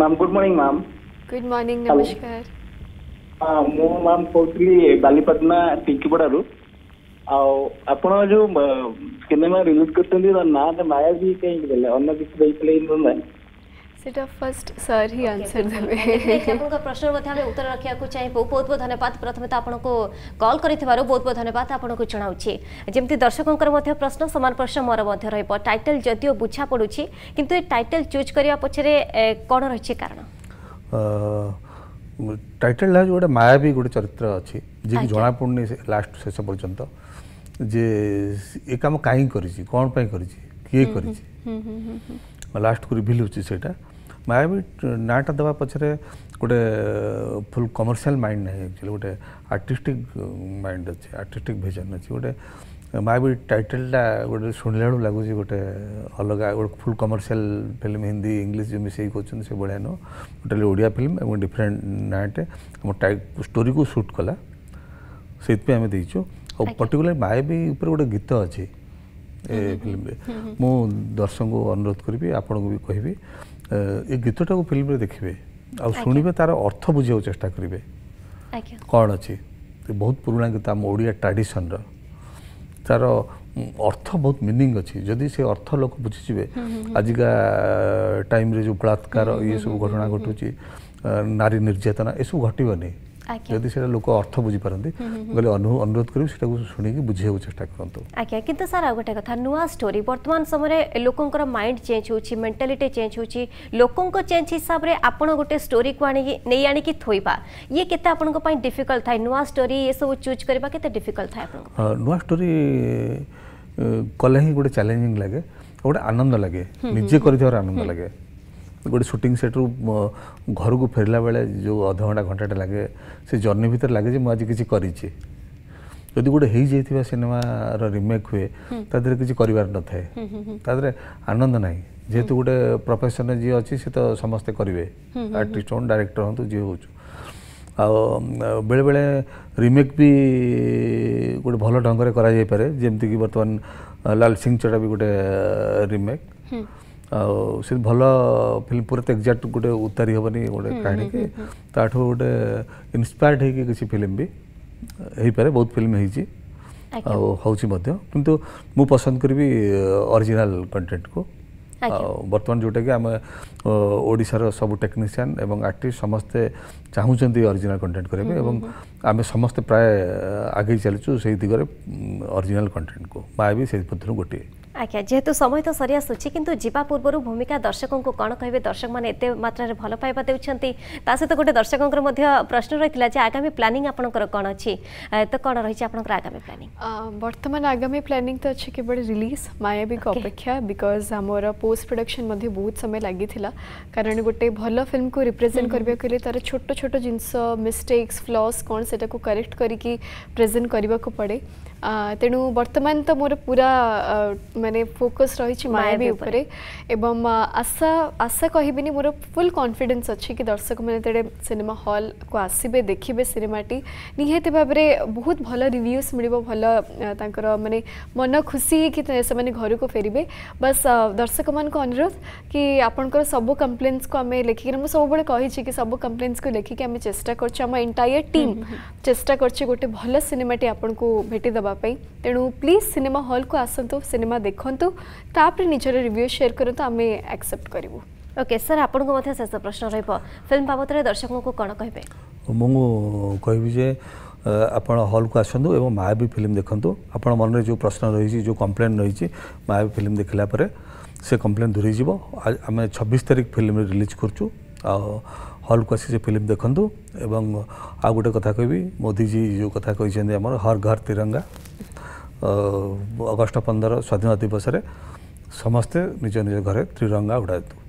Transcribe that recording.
Ma'am good morning ma'am good morning Hello. ନମସ୍କାର ଆ, ମୁଁ ma'am କହୁଥିଲି ବାଲିପାଟଣା ଟିଙ୍କିପଡ଼ାରୁ ଆଉ ଆପଣ ଯୋଉ ସିନେମା ରିଲିଜ୍ କରିଛନ୍ତି ତା ନାଁ ମାୟାବୀ କାହିଁକି ଦେଲେ ଅନ୍ୟ କିଛି ଦେଇଥିଲେ କି ନାହିଁ সেটা ফার্স্ট স্যার হি আনসর দেবে আপনার প্রশ্ন মধ্যে আমি উত্তর রাখিবাকু চাইবু বহুত বহুত ধন্যবাদ প্রথমে তো আপনাকে কল করিথিবারু বহুত বহুত ধন্যবাদ আপনাকে জনাউছি যেমতি দর্শকঙ্কর মধ্যে প্রশ্ন সমান প্রশ্ন মোর মধ্যে রহিব টাইটেল যদিও বুঝা পড়ুছি কিন্তু এই টাইটেল চুজ করিবা পছরে কোন রহিছে কারণ টাইটেল হচ্ছে গোটে মায়াবী গোটে চরিত্র অছি যে কি জনা পড়নি লাস্ট শেষ পর্যন্ত যে এ কাম কাহিঁ করিছি কোন পাই করিছি কিয়ে করিছি ଲାଷ୍ଟକୁ ରିଭିଲ୍ ହେଉଛି ସେଇଟା ମାୟାବୀ ନାଁଟା ଦେବା ପଛରେ ଗୋଟେ ଫୁଲ୍ କମର୍ସିଆଲ୍ ମାଇଣ୍ଡ ନାହିଁ ଆକ୍ଚୁଆଲି ଗୋଟେ ଆର୍ଟିଷ୍ଟିକ୍ ମାଇଣ୍ଡ ଅଛି ଆର୍ଟିଷ୍ଟିକ୍ ଭିଜନ୍ ଅଛି ଗୋଟେ ମାୟାବୀ ଟାଇଟେଲ୍ଟା ଗୋଟେ ଶୁଣିଲା ବେଳକୁ ଲାଗୁଛି ଗୋଟେ ଅଲଗା ଗୋଟେ full commercial film Hindi English ଯେଉଁ ମିଶାଇ କରୁଛନ୍ତି ସେଭଳିଆ ନୁହଁ ଟୋଟାଲି ଓଡ଼ିଆ ଫିଲ୍ମ ଏବଂ ଡିଫରେଣ୍ଟ ନାଁଟେ ଆମ ଷ୍ଟୋରିକୁ ସୁଟ୍ କଲା ସେଇଥିପାଇଁ ଆମେ ଦେଇଛୁ ଆଉ ପର୍ଟିକୁଲାର ମାୟାବୀ ଉପରେ ଗୋଟେ ଗୀତ ଅଛି ଏ ଫିଲ୍ମରେ ମୁଁ ଦର୍ଶକଙ୍କୁ ଅନୁରୋଧ କରିବି ଆପଣଙ୍କୁ ବି କହିବି ଏ ଗୀତଟାକୁ ଫିଲ୍ମରେ ଦେଖିବେ ଆଉ ଶୁଣିବେ ତାର ଅର୍ଥ ବୁଝିବାକୁ ଚେଷ୍ଟା କରିବେ କ'ଣ ଅଛି ବହୁତ ପୁରୁଣା ଗୀତ ଆମ ଓଡ଼ିଆ ଟ୍ରାଡ଼ିସନ୍ର ତାର ଅର୍ଥ ବହୁତ ମିନିଂ ଅଛି ଯଦି ସେ ଅର୍ଥ ଲୋକ ବୁଝିଯିବେ ଆଜିକା ଟାଇମ୍ରେ ଯେଉଁ ବଳାତ୍କାର ଏସବୁ ଘଟଣା ଘଟୁଛି ନାରୀ ନିର୍ଯାତନା ଏସବୁ ଘଟିବନି ଯଦି ସେଟା ଲୋକ ଅର୍ଥ ବୁଝିପାରନ୍ତି କହିଲେ ଅନୁରୋଧ କରିବୁ ସେଟାକୁ ଶୁଣିକି ବୁଝିବାକୁ ଚେଷ୍ଟା କରନ୍ତୁ ଆଜ୍ଞା କିନ୍ତୁ ସାର୍ ଆଉ ଗୋଟେ କଥା ନୂଆ ଷ୍ଟୋରି ବର୍ତ୍ତମାନ ସମୟରେ ଲୋକଙ୍କର ମାଇଣ୍ଡ ଚେଞ୍ଜ ହେଉଛି ମେଣ୍ଟାଲିଟି ଚେଞ୍ଜ ହେଉଛି ଲୋକଙ୍କ ଚେଞ୍ଜ ହିସାବରେ ଆପଣ ଗୋଟେ ଷ୍ଟୋରିକୁ ଆଣିକି ନେଇ ଆଣିକି ଥୋଇବା ଇଏ କେତେ ଆପଣଙ୍କ ପାଇଁ ଡିଫିକଲ୍ଟ ଥାଏ ନୂଆ ଷ୍ଟୋରି ଏସବୁ ଚୁଜ୍ କରିବା କେତେ ଡିଫିକଲ୍ଟ ଥାଏ ଆପଣଙ୍କ ନୂଆ ଷ୍ଟୋରି କଲେ ହିଁ ଗୋଟେ ଚ୍ୟାଲେଞ୍ଜିଂ ଲାଗେ ଗୋଟେ ଆନନ୍ଦ ଲାଗେ ନିଜେ କରିଥିବାର ଆନନ୍ଦ ଲାଗେ ଗୋଟେ ସୁଟିଂ ସେଟ୍ରୁ ଘରକୁ ଫେରିଲା ବେଳେ ଯେଉଁ ଅଧଘଣ୍ଟା ଘଣ୍ଟାଟେ ଲାଗେ ସେ ଜର୍ଣ୍ଣି ଭିତରେ ଲାଗେ ଯେ ମୁଁ ଆଜି କିଛି କରିଛି ଯଦି ଗୋଟେ ହେଇଯାଇଥିବା ସିନେମାର ରିମେକ୍ ହୁଏ ତା ଦେହରେ କିଛି କରିବାର ନଥାଏ ତା ଦେହରେ ଆନନ୍ଦ ନାହିଁ ଯେହେତୁ ଗୋଟେ ପ୍ରଫେସନରେ ଯିଏ ଅଛି ସେ ତ ସମସ୍ତେ କରିବେ ଆର୍ଟିଷ୍ଟ ହୁଅନ୍ତୁ ଡାଇରେକ୍ଟର ହୁଅନ୍ତୁ ଯିଏ ହେଉଛୁ ଆଉ ବେଳେବେଳେ ରିମେକ୍ ବି ଗୋଟେ ଭଲ ଢଙ୍ଗରେ କରାଯାଇପାରେ ଯେମିତିକି ବର୍ତ୍ତମାନ ଲାଲ ସିଂ ଚଡ଼ା ବି ଗୋଟେ ରିମେକ୍ ଆଉ ସେ ଭଲ ଫିଲ୍ମ ପୁରା ତ ଏକ୍ଜାକ୍ଟ ଗୋଟେ ଉତାରି ହେବନି ଗୋଟେ କାହାଣୀକି ତାଠୁ ଗୋଟେ ଇନ୍ସପାୟାର୍ଡ ହେଇକି କିଛି ଫିଲ୍ମ ବି ହେଇପାରେ ବହୁତ ଫିଲ୍ମ ହେଇଛି ଆଉ ହେଉଛି ମଧ୍ୟ କିନ୍ତୁ ମୁଁ ପସନ୍ଦ କରିବି ଅରିଜିନାଲ କଣ୍ଟେଣ୍ଟକୁ ଆଉ ବର୍ତ୍ତମାନ ଯେଉଁଟାକି ଆମେ ଓଡ଼ିଶାର ସବୁ ଟେକ୍ନିସିଆନ୍ ଏବଂ ଆର୍ଟିଷ୍ଟ ସମସ୍ତେ ଚାହୁଁଛନ୍ତି ଅରିଜିନାଲ କଣ୍ଟେଣ୍ଟ କରିବା ପାଇଁ ଏବଂ ଆମେ ସମସ୍ତେ ପ୍ରାୟ ଆଗେଇ ଚାଲିଛୁ ସେଇ ଦିଗରେ ଅରିଜିନାଲ କଣ୍ଟେଣ୍ଟକୁ ମା ବି ସେଥି ମଧ୍ୟରୁ ଗୋଟିଏ आज्ञा जेहतु समय तो सरी आसूँ कि पूर्व भूमिका दर्शकों को कौन कहे दर्शक मैंने एत मात्र भल पाइबा देता सहित गोटे दर्शकों प्रश्न रही है आगामी प्लानिंग आप कौन अच्छी तो कौन रही है आगामी प्लानिंग बर्तमान आगामी प्लानिंग तो अच्छे केवल रिलीज मायावी को अपेक्षा बिकज आम पोस्ट प्रडक्शन बहुत समय लगी कारण गोटे भल फिल्म को रिप्रेजेन्ट करने तार छोट छोट जिन मिस्टेक्स फ्लस कौन से करेक्ट करके प्रेजेन्ट करवाक पड़े तेणु बर्तमान तो मोर पूरा ମାନେ ଫୋକସ୍ ରହିଛି ମାୟାବୀ ଉପରେ ଏବଂ ଆଶା ଆଶା କହିବିନି ମୋର ଫୁଲ୍ କନଫିଡେନ୍ସ ଅଛି କି ଦର୍ଶକମାନେ ଯେତେବେଳେ ସିନେମା ହଲ୍କୁ ଆସିବେ ଦେଖିବେ ସିନେମାଟି ନିହାତି ଭାବରେ ବହୁତ ଭଲ ରିଭ୍ୟୁଜ୍ ମିଳିବ ଭଲ ତାଙ୍କର ମାନେ ମନ ଖୁସି ହେଇକି ସେମାନେ ଘରକୁ ଫେରିବେ ବାସ୍ ଦର୍ଶକମାନଙ୍କୁ ଅନୁରୋଧ କି ଆପଣଙ୍କର ସବୁ କମ୍ପ୍ଲେନ୍ସକୁ ଆମେ ଲେଖିକିନା ମୁଁ ସବୁବେଳେ କହିଛି କି ସବୁ କମ୍ପ୍ଲେନ୍ସକୁ ଲେଖିକି ଆମେ ଚେଷ୍ଟା କରୁଛୁ ଆମ ଏଣ୍ଟାୟର ଟିମ୍ ଚେଷ୍ଟା କରୁଛି ଗୋଟେ ଭଲ ସିନେମାଟି ଆପଣଙ୍କୁ ଭେଟି ଦେବା ପାଇଁ ତେଣୁ ପ୍ଲିଜ୍ ସିନେମା ହଲ୍କୁ ଆସନ୍ତୁ ସିନେମା ଦେଖ ଦେଖନ୍ତୁ ତାପରେ ନିଜର ରିଭ୍ୟୁ ସେୟାର କରନ୍ତୁ ଆମେ ଆକ୍ସେପ୍ଟ କରିବୁ ଓକେ ସାର୍ ଆପଣଙ୍କୁ ମଧ୍ୟ ଶେଷ ପ୍ରଶ୍ନ ରହିବ ଫିଲ୍ମ ବାବଦରେ ଦର୍ଶକଙ୍କୁ କ'ଣ କହିବେ ମୁଁ କହିବି ଯେ ଆପଣ ହଲ୍କୁ ଆସନ୍ତୁ ଏବଂ ମାୟାବୀ ଫିଲ୍ମ ଦେଖନ୍ତୁ ଆପଣ ମନରେ ଯେଉଁ ପ୍ରଶ୍ନ ରହିଛି ଯେଉଁ କମ୍ପ୍ଲେନ୍ ରହିଛି ମାୟାବୀ ଫିଲ୍ମ ଦେଖିଲା ପରେ ସେ କମ୍ପ୍ଲେନ୍ ଦୂରେଇଯିବ ଆମେ ଛବିଶ ତାରିଖ ଫିଲ୍ମ ରିଲିଜ୍ କରୁଛୁ ଆଉ ହଲ୍କୁ ଆସି ସେ ଫିଲ୍ମ ଦେଖନ୍ତୁ ଏବଂ ଆଉ ଗୋଟେ କଥା କହିବି ମୋଦିଜୀ ଯେଉଁ କଥା କହିଛନ୍ତି ଆମର ହର୍ ଘର ତିରଙ୍ଗା अगष्ट पंधर स्वाधीन दिवसर सज घरे त्रिरंगा उडायतो